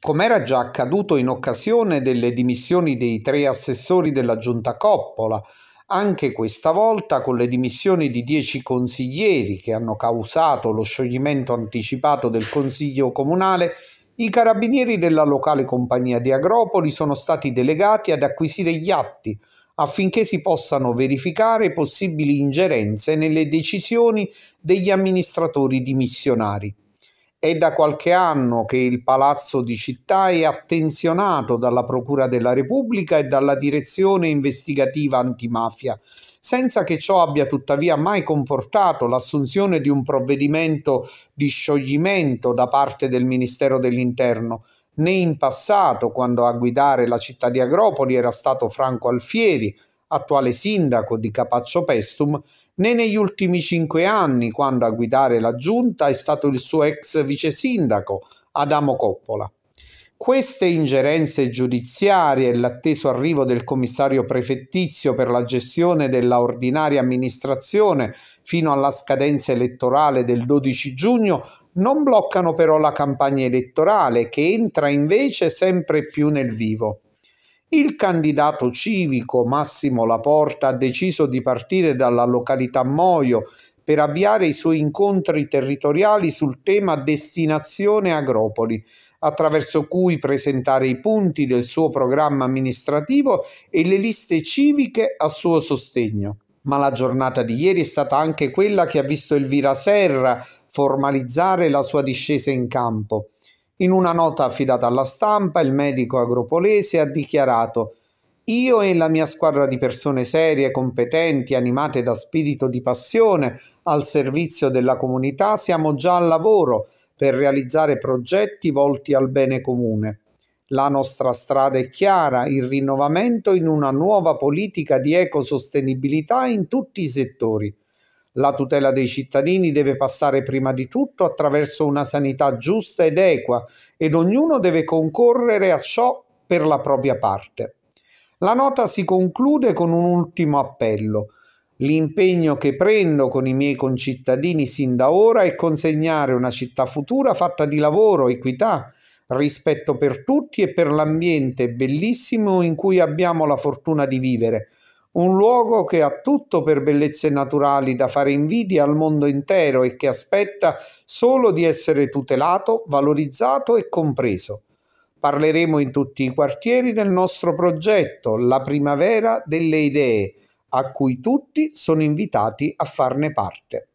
Come era già accaduto in occasione delle dimissioni dei tre assessori della giunta Coppola, anche questa volta con le dimissioni di dieci consiglieri che hanno causato lo scioglimento anticipato del Consiglio Comunale, i carabinieri della locale compagnia di Agropoli sono stati delegati ad acquisire gli atti affinché si possano verificare possibili ingerenze nelle decisioni degli amministratori dimissionari. È da qualche anno che il Palazzo di Città è attenzionato dalla Procura della Repubblica e dalla Direzione Investigativa Antimafia, senza che ciò abbia tuttavia mai comportato l'assunzione di un provvedimento di scioglimento da parte del Ministero dell'Interno, né in passato, quando a guidare la città di Agropoli era stato Franco Alfieri, attuale sindaco di Capaccio Pestum, né negli ultimi cinque anni, quando a guidare la giunta è stato il suo ex vice sindaco Adamo Coppola. Queste ingerenze giudiziarie e l'atteso arrivo del commissario prefettizio per la gestione della ordinaria amministrazione fino alla scadenza elettorale del 12 giugno non bloccano però la campagna elettorale che entra invece sempre più nel vivo. Il candidato civico Massimo Laporta ha deciso di partire dalla località Moio per avviare i suoi incontri territoriali sul tema Destinazione Agropoli, attraverso cui presentare i punti del suo programma amministrativo e le liste civiche a suo sostegno. Ma la giornata di ieri è stata anche quella che ha visto Elvira Serra formalizzare la sua discesa in campo. In una nota affidata alla stampa, il medico agropolese ha dichiarato io e la mia squadra di persone serie, competenti, animate da spirito di passione al servizio della comunità, siamo già al lavoro per realizzare progetti volti al bene comune. La nostra strada è chiara, il rinnovamento in una nuova politica di ecosostenibilità in tutti i settori. La tutela dei cittadini deve passare prima di tutto attraverso una sanità giusta ed equa ed ognuno deve concorrere a ciò per la propria parte. La nota si conclude con un ultimo appello. L'impegno che prendo con i miei concittadini sin da ora è consegnare una città futura fatta di lavoro, equità, rispetto per tutti e per l'ambiente bellissimo in cui abbiamo la fortuna di vivere, un luogo che ha tutto per bellezze naturali da fare invidia al mondo intero e che aspetta solo di essere tutelato, valorizzato e compreso. Parleremo in tutti i quartieri del nostro progetto, la primavera delle idee, a cui tutti sono invitati a farne parte.